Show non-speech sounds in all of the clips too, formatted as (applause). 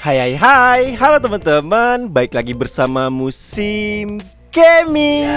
Hai hai hai, halo teman-teman, baik lagi bersama musim gaming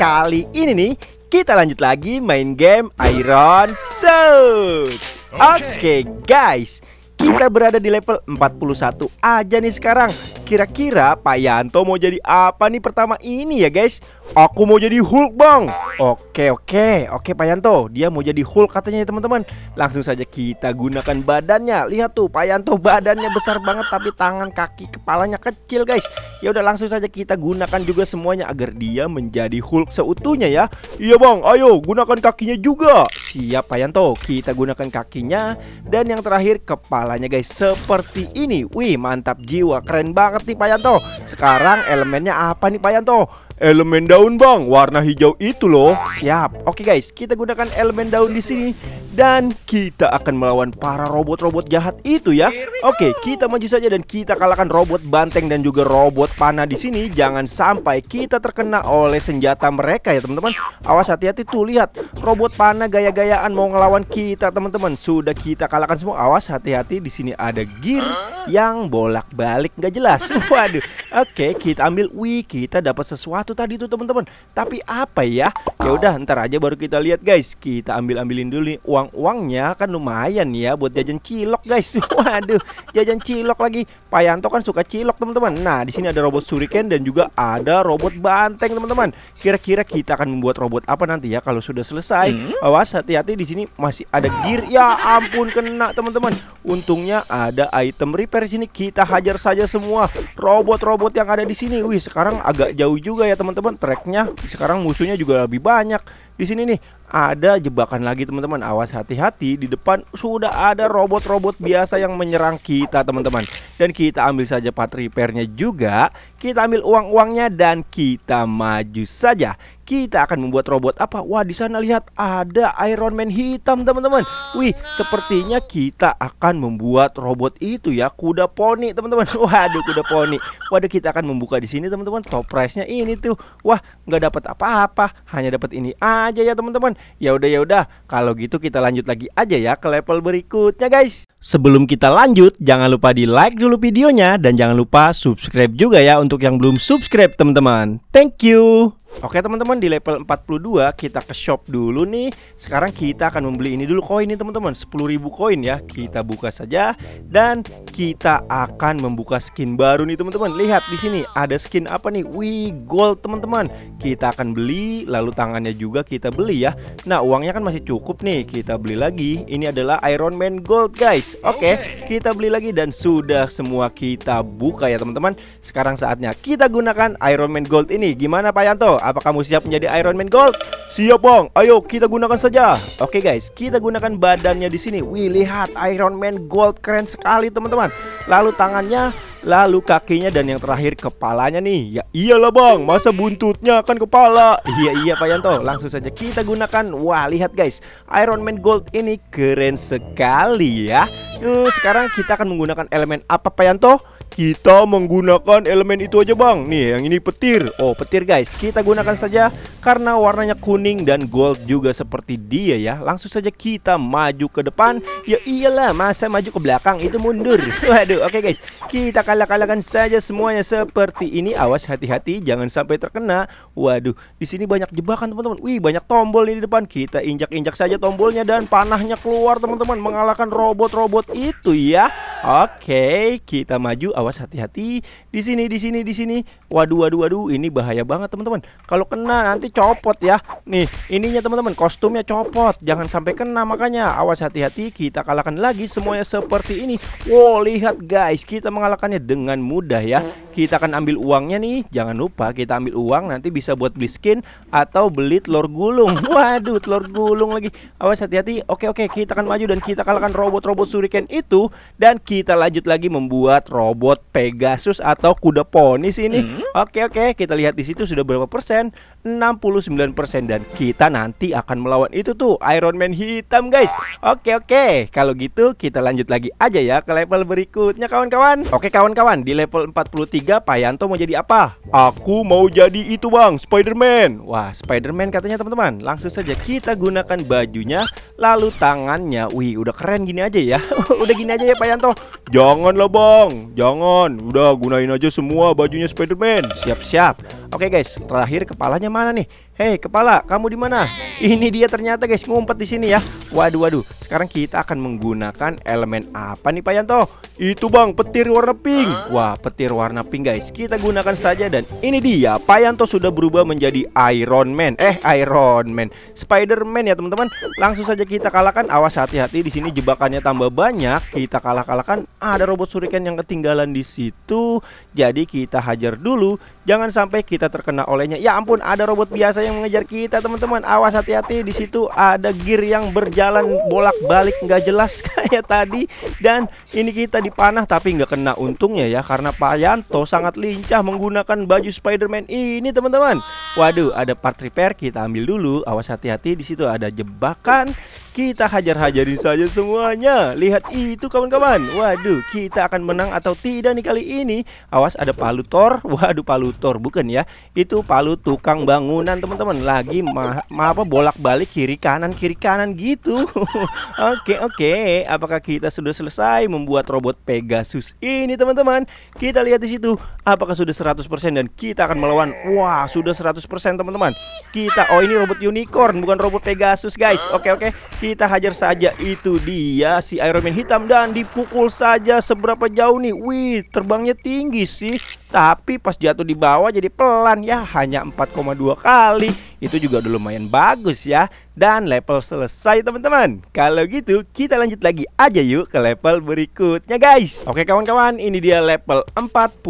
Kali ini nih, kita lanjut lagi main game Iron Sword Oke okay, guys, kita berada di level 41 aja nih sekarang Kira-kira Pak Yanto mau jadi apa nih pertama ini ya guys? Aku mau jadi Hulk bang Oke oke oke Pak Yanto Dia mau jadi Hulk katanya ya teman-teman Langsung saja kita gunakan badannya Lihat tuh Pak Yanto badannya besar banget Tapi tangan kaki kepalanya kecil guys Ya udah langsung saja kita gunakan juga semuanya Agar dia menjadi Hulk seutuhnya ya Iya bang ayo gunakan kakinya juga siap Payanto Kita gunakan kakinya Dan yang terakhir kepalanya guys Seperti ini Wih mantap jiwa Keren banget nih Payanto Sekarang elemennya apa nih Payanto Elemen daun bang Warna hijau itu loh Siap Oke guys kita gunakan elemen daun di sini dan kita akan melawan para robot-robot jahat itu ya. Oke, kita maju saja dan kita kalahkan robot banteng dan juga robot panah di sini. Jangan sampai kita terkena oleh senjata mereka ya, teman-teman. Awas hati-hati tuh lihat robot panah gaya-gayaan mau ngelawan kita, teman-teman. Sudah kita kalahkan semua. Awas hati-hati di sini ada gear yang bolak-balik nggak jelas. (laughs) Waduh. Oke, kita ambil wih, kita dapat sesuatu tadi tuh, teman-teman. Tapi apa ya? Ya udah, ntar aja baru kita lihat, guys. Kita ambil-ambilin dulu nih uang uang-uangnya kan lumayan ya buat jajan cilok guys. (laughs) Waduh, jajan cilok lagi. Payanto kan suka cilok teman-teman. Nah, di sini ada robot shuriken dan juga ada robot banteng teman-teman. Kira-kira kita akan membuat robot apa nanti ya kalau sudah selesai. Hmm? Awas hati-hati di sini masih ada gear. Ya ampun kena teman-teman. Untungnya ada item repair di sini. Kita hajar saja semua robot-robot yang ada di sini. Wih, sekarang agak jauh juga ya teman-teman. Treknya sekarang musuhnya juga lebih banyak. Di sini nih ada jebakan lagi teman-teman. Awas hati-hati di depan sudah ada robot-robot biasa yang menyerang kita teman-teman. Dan kita ambil saja part repairnya juga. Kita ambil uang-uangnya dan kita maju saja kita akan membuat robot apa? Wah, di sana lihat ada Iron Man hitam, teman-teman. Wih, sepertinya kita akan membuat robot itu ya, kuda poni, teman-teman. (laughs) Waduh, kuda poni. Waduh, kita akan membuka di sini, teman-teman. Top price-nya ini tuh. Wah, nggak dapat apa-apa, hanya dapat ini aja ya, teman-teman. Ya udah ya udah, kalau gitu kita lanjut lagi aja ya ke level berikutnya, guys. Sebelum kita lanjut, jangan lupa di-like dulu videonya dan jangan lupa subscribe juga ya untuk yang belum subscribe, teman-teman. Thank you. Oke teman-teman di level 42 kita ke shop dulu nih Sekarang kita akan membeli ini dulu koin nih teman-teman 10.000 koin ya Kita buka saja Dan kita akan membuka skin baru nih teman-teman Lihat di sini ada skin apa nih Wih gold teman-teman Kita akan beli lalu tangannya juga kita beli ya Nah uangnya kan masih cukup nih Kita beli lagi Ini adalah Iron Man Gold guys Oke kita beli lagi dan sudah semua kita buka ya teman-teman Sekarang saatnya kita gunakan Iron Man Gold ini Gimana Pak Yanto? Apa kamu siap menjadi Iron Man Gold? Siap bang, ayo kita gunakan saja Oke guys, kita gunakan badannya di sini. Wih lihat Iron Man Gold keren sekali teman-teman Lalu tangannya, lalu kakinya dan yang terakhir kepalanya nih Ya iyalah bang, masa buntutnya akan kepala Iya iya Pak Yanto, langsung saja kita gunakan Wah lihat guys, Iron Man Gold ini keren sekali ya Uh, sekarang kita akan menggunakan elemen apa Pak Yanto? Kita menggunakan elemen itu aja bang Nih yang ini petir Oh petir guys Kita gunakan saja Karena warnanya kuning dan gold juga seperti dia ya Langsung saja kita maju ke depan Ya iyalah masa maju ke belakang itu mundur (laughs) Waduh oke okay guys Kita kalah-kalahkan saja semuanya seperti ini Awas hati-hati jangan sampai terkena Waduh di sini banyak jebakan teman-teman Wih banyak tombol ini di depan Kita injak-injak saja tombolnya dan panahnya keluar teman-teman Mengalahkan robot-robot seperti itu ya. Oke, kita maju. Awas hati-hati. Di sini, di sini, di sini. Waduh, waduh, waduh. Ini bahaya banget, teman-teman. Kalau kena nanti copot ya. Nih, ininya teman-teman, kostumnya copot. Jangan sampai kena makanya. Awas hati-hati. Kita kalahkan lagi semuanya seperti ini. Wow, lihat guys, kita mengalahkannya dengan mudah ya. Kita akan ambil uangnya nih. Jangan lupa kita ambil uang nanti bisa buat beli skin atau beli telur gulung. Waduh, telur gulung lagi. Awas hati-hati. Oke, oke, kita akan maju dan kita kalahkan robot-robot suri weekend itu dan kita lanjut lagi membuat robot Pegasus atau kuda ponis ini. Oke hmm. oke, okay, okay, kita lihat di situ sudah berapa persen 69% dan kita nanti akan melawan itu tuh Iron Man hitam guys. Oke oke, kalau gitu kita lanjut lagi aja ya ke level berikutnya kawan-kawan. Oke kawan-kawan, di level 43 Yanto mau jadi apa? Aku mau jadi itu Bang, Spider-Man. Wah, Spider-Man katanya teman-teman. Langsung saja kita gunakan bajunya lalu tangannya. Wih, udah keren gini aja ya. (laughs) udah gini aja ya Pak Payanto. lah Bang, jangan. Udah gunain aja semua bajunya Spider-Man. Siap-siap. Oke guys, terakhir kepalanya mana nih? Hei kepala, kamu di mana? Ini dia ternyata guys ngumpet di sini ya. Waduh waduh. Sekarang kita akan menggunakan elemen apa nih Pak Yanto? Itu Bang, petir warna pink. Wah, petir warna pink guys. Kita gunakan saja dan ini dia. Pak Yanto sudah berubah menjadi Iron Man. Eh, Iron Man. Spider-Man ya, teman-teman. Langsung saja kita kalahkan. Awas hati-hati di sini jebakannya tambah banyak. Kita kalah-kalahkan. Ada robot suriken yang ketinggalan di situ. Jadi kita hajar dulu. Jangan sampai kita terkena olehnya. Ya ampun, ada robot biasa yang mengejar kita teman-teman awas hati-hati di situ ada gear yang berjalan bolak-balik nggak jelas (laughs) kayak tadi dan ini kita dipanah tapi nggak kena untungnya ya karena Pak Yanto sangat lincah menggunakan baju Spider-Man ini teman-teman waduh ada part repair kita ambil dulu awas hati-hati di situ ada jebakan kita hajar-hajarin saja semuanya Lihat itu kawan-kawan Waduh kita akan menang atau tidak nih kali ini Awas ada palutor (laughs) Waduh palutor bukan ya Itu palu tukang bangunan teman teman-teman lagi ma, ma apa bolak-balik kiri kanan kiri kanan gitu. (laughs) oke oke, apakah kita sudah selesai membuat robot Pegasus ini teman-teman? Kita lihat di situ apakah sudah 100% dan kita akan melawan. Wah, sudah 100% teman-teman. Kita oh ini robot unicorn bukan robot Pegasus guys. Oke oke, kita hajar saja itu dia si Iron Man hitam dan dipukul saja seberapa jauh nih. Wih, terbangnya tinggi sih. Tapi pas jatuh di bawah jadi pelan ya hanya 4,2 kali itu juga udah lumayan bagus ya dan level selesai teman-teman. Kalau gitu kita lanjut lagi aja yuk ke level berikutnya guys. Oke kawan-kawan ini dia level 44.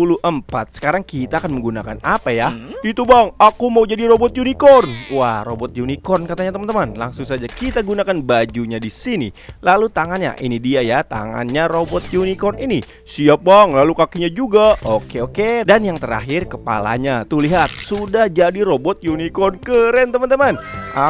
Sekarang kita akan menggunakan apa ya? Hmm? Itu bang aku mau jadi robot unicorn. Wah robot unicorn katanya teman-teman. Langsung saja kita gunakan bajunya di sini. Lalu tangannya ini dia ya tangannya robot unicorn ini. Siap bang lalu kakinya juga. Oke oke dan yang terakhir kepalanya. Tuh lihat sudah jadi robot unicorn ke Keren teman-teman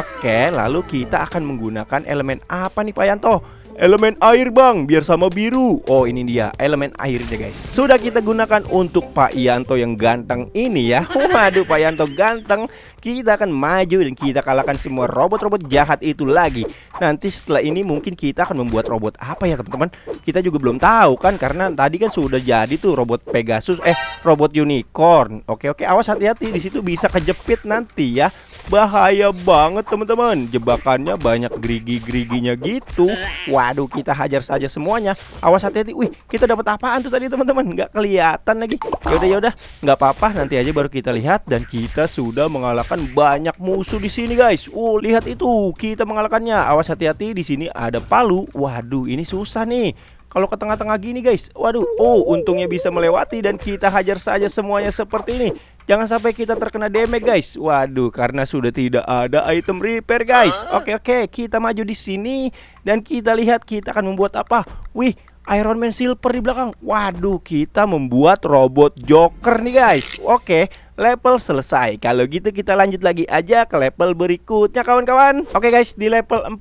Oke lalu kita akan menggunakan elemen apa nih Pak Yanto Elemen air bang, biar sama biru. Oh ini dia, elemen airnya guys. Sudah kita gunakan untuk Pak Yanto yang ganteng ini ya. (laughs) Waduh Pak Yanto ganteng. Kita akan maju dan kita kalahkan semua robot-robot jahat itu lagi. Nanti setelah ini mungkin kita akan membuat robot apa ya teman-teman? Kita juga belum tahu kan karena tadi kan sudah jadi tuh robot Pegasus eh robot unicorn. Oke oke awas hati-hati di situ bisa kejepit nanti ya. Bahaya banget teman-teman. Jebakannya banyak gerigi-geriginya gitu. Wah Waduh, kita hajar saja semuanya. Awas hati-hati. Wih, kita dapat apaan tuh tadi, teman-teman? Nggak kelihatan lagi. Yaudah, yaudah. Nggak apa-apa, nanti aja baru kita lihat. Dan kita sudah mengalahkan banyak musuh di sini, guys. Uh, lihat itu. Kita mengalahkannya. Awas hati-hati, di sini ada palu. Waduh, ini susah nih. Kalau ke tengah-tengah gini guys, waduh, oh untungnya bisa melewati dan kita hajar saja semuanya seperti ini. Jangan sampai kita terkena damage guys. Waduh, karena sudah tidak ada item repair guys. Ah. Oke oke, kita maju di sini dan kita lihat kita akan membuat apa. Wih, Iron Man Silver di belakang. Waduh, kita membuat robot Joker nih guys. Oke. Okay level selesai Kalau gitu kita lanjut lagi aja ke level berikutnya kawan-kawan Oke guys di level 45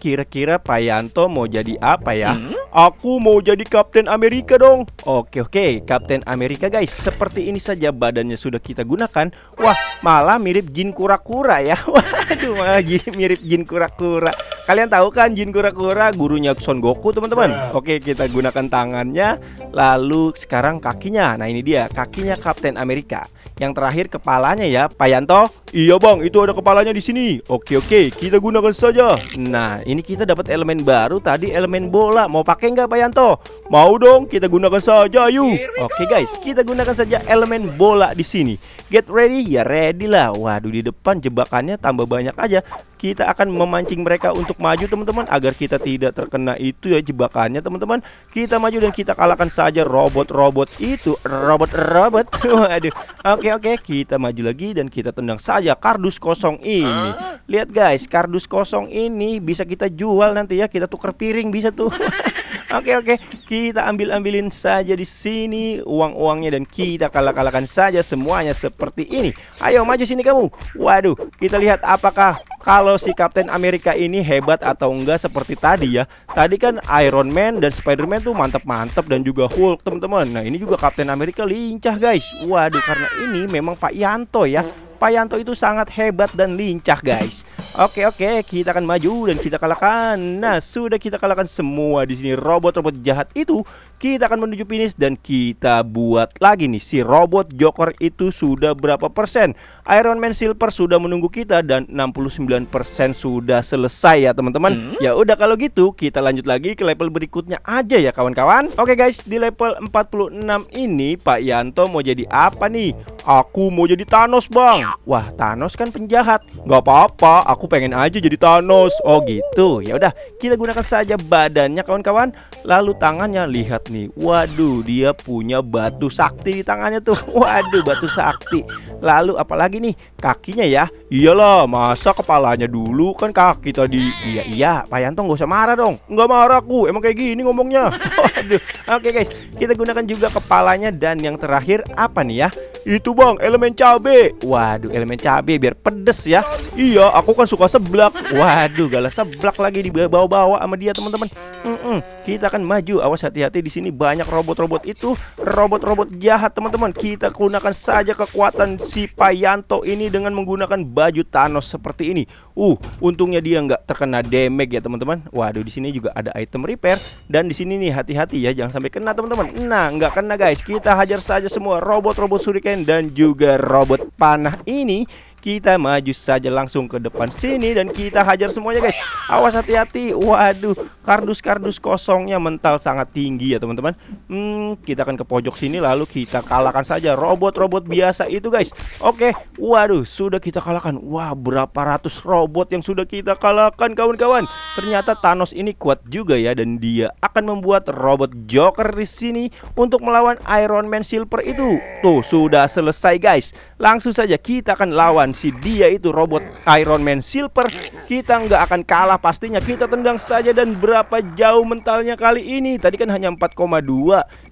kira-kira Pak Yanto mau jadi apa ya? Hmm? Aku mau jadi Kapten Amerika dong Oke oke Kapten Amerika guys Seperti ini saja badannya sudah kita gunakan Wah malah mirip jin kura-kura ya (laughs) Waduh malah mirip jin kura-kura Kalian tahu kan Jin Kura-Kura gurunya Son Goku, teman-teman? Yeah. Oke, kita gunakan tangannya, lalu sekarang kakinya. Nah, ini dia kakinya Kapten Amerika. Yang terakhir kepalanya ya, Pak Yanto. Iya, Bang, itu ada kepalanya di sini. Oke, oke, kita gunakan saja. Nah, ini kita dapat elemen baru tadi elemen bola. Mau pakai nggak Pak Yanto? Mau dong, kita gunakan saja yuk. Oke, guys, kita gunakan saja elemen bola di sini. Get ready ya, ready lah. Waduh, di depan jebakannya tambah banyak aja. Kita akan memancing mereka untuk maju teman-teman agar kita tidak terkena itu ya jebakannya teman-teman. Kita maju dan kita kalahkan saja robot-robot itu, robot-robot. (laughs) aduh Oke oke, kita maju lagi dan kita tendang saja kardus kosong ini. Lihat guys, kardus kosong ini bisa kita jual nanti ya, kita tukar piring bisa tuh. (laughs) Oke oke, kita ambil-ambilin saja di sini uang-uangnya dan kita kalah-kalahkan saja semuanya seperti ini. Ayo maju sini kamu. Waduh, kita lihat apakah kalau si Kapten Amerika ini hebat atau enggak seperti tadi ya. Tadi kan Iron Man dan Spider-Man tuh mantep-mantep dan juga Hulk, teman-teman. Nah, ini juga Kapten Amerika lincah, guys. Waduh, karena ini memang Pak Yanto ya Payanto itu sangat hebat dan lincah guys Oke oke kita akan maju dan kita kalahkan Nah sudah kita kalahkan semua di sini robot-robot jahat itu Kita akan menuju finish dan kita buat lagi nih Si robot Joker itu sudah berapa persen Iron Man Silver sudah menunggu kita dan 69% sudah selesai ya teman-teman hmm? Ya udah kalau gitu kita lanjut lagi ke level berikutnya aja ya kawan-kawan Oke guys di level 46 ini Pak Yanto mau jadi apa nih? Aku mau jadi Thanos bang Wah, Thanos kan penjahat. Gak apa-apa, aku pengen aja jadi Thanos. Oh gitu. Ya udah, kita gunakan saja badannya kawan-kawan. Lalu tangannya lihat nih. Waduh, dia punya batu sakti di tangannya tuh. (laughs) Waduh, batu sakti. Lalu apalagi nih? Kakinya ya. Iyalah, masa kepalanya dulu kan kaki tadi. Iya, iya. Pak Yanto gak usah marah dong. Gak marah aku. Emang kayak gini ngomongnya. (laughs) Waduh. Oke, okay, guys. Kita gunakan juga kepalanya dan yang terakhir apa nih ya? Itu, Bang, elemen cabe. Waduh Aduh, elemen cabe biar pedes ya. Iya, aku kan suka seblak. Waduh, galas seblak lagi dibawa-bawa sama dia, teman-teman. Mm -mm. Kita akan maju. Awas hati-hati di sini banyak robot-robot itu, robot-robot jahat, teman-teman. Kita gunakan saja kekuatan si Payanto ini dengan menggunakan baju Thanos seperti ini. Uh, untungnya dia nggak terkena damage ya, teman-teman. Waduh, di sini juga ada item repair dan di sini nih hati-hati ya, jangan sampai kena, teman-teman. Nah, nggak kena, guys. Kita hajar saja semua robot-robot suriken dan juga robot panah ini kita maju saja langsung ke depan sini dan kita hajar semuanya guys Awas hati-hati Waduh kardus-kardus kosongnya mental sangat tinggi ya teman-teman hmm, Kita akan ke pojok sini lalu kita kalahkan saja robot-robot biasa itu guys Oke waduh sudah kita kalahkan Wah berapa ratus robot yang sudah kita kalahkan kawan-kawan Ternyata Thanos ini kuat juga ya dan dia akan membuat robot Joker di sini untuk melawan Iron Man Silver itu. Tuh, sudah selesai guys. Langsung saja kita akan lawan si dia itu robot Iron Man Silver. Kita nggak akan kalah pastinya. Kita tendang saja dan berapa jauh mentalnya kali ini. Tadi kan hanya 4,2.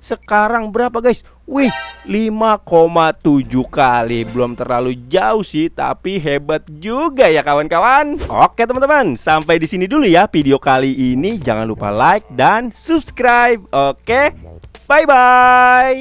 Sekarang berapa guys? Wih, 5,7 kali. Belum terlalu jauh sih, tapi hebat juga ya kawan-kawan. Oke teman-teman, sampai di sini dulu ya video kali ini. Jangan lupa like dan subscribe. Oke, bye-bye.